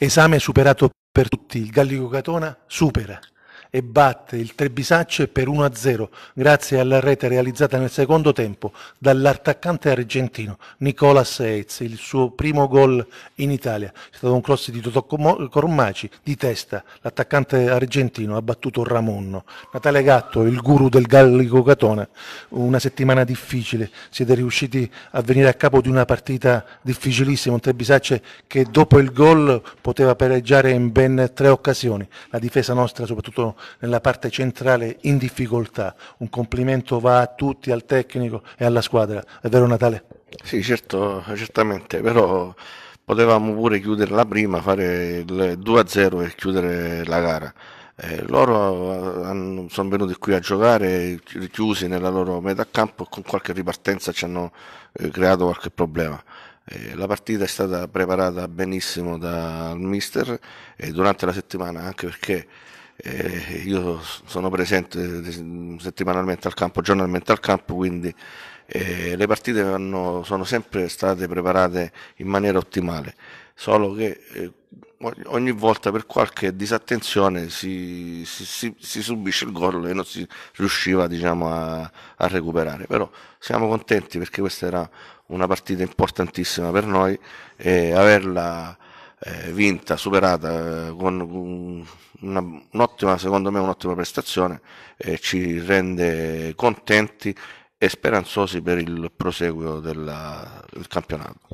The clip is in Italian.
Esame superato per tutti, il Gallico Catona supera e batte il Trebisacce per 1-0 grazie alla rete realizzata nel secondo tempo dall'attaccante argentino Nicolas Eitz, il suo primo gol in Italia. È stato un cross di Totò Cormaci di testa, l'attaccante argentino ha battuto Ramonno. Natale Gatto, il guru del Gallico Catone, una settimana difficile, siete riusciti a venire a capo di una partita difficilissima, un Trebisacce che dopo il gol poteva pareggiare in ben tre occasioni. La difesa nostra, soprattutto nella parte centrale in difficoltà. Un complimento va a tutti, al tecnico e alla squadra. È vero Natale? Sì, certo, certamente, però potevamo pure chiudere la prima, fare il 2-0 e chiudere la gara. Eh, loro eh, hanno, sono venuti qui a giocare chiusi nella loro metà campo e con qualche ripartenza ci hanno eh, creato qualche problema. Eh, la partita è stata preparata benissimo dal mister e eh, durante la settimana anche perché eh, io sono presente eh, settimanalmente al campo, giornalmente al campo, quindi eh, le partite vanno, sono sempre state preparate in maniera ottimale, solo che eh, ogni volta per qualche disattenzione si, si, si, si subisce il gol e non si riusciva diciamo, a, a, recuperare, però siamo contenti perché questa era una partita importantissima per noi e averla eh, vinta, superata eh, con una, un'ottima, secondo me un'ottima prestazione eh, ci rende contenti e speranzosi per il proseguo del campionato.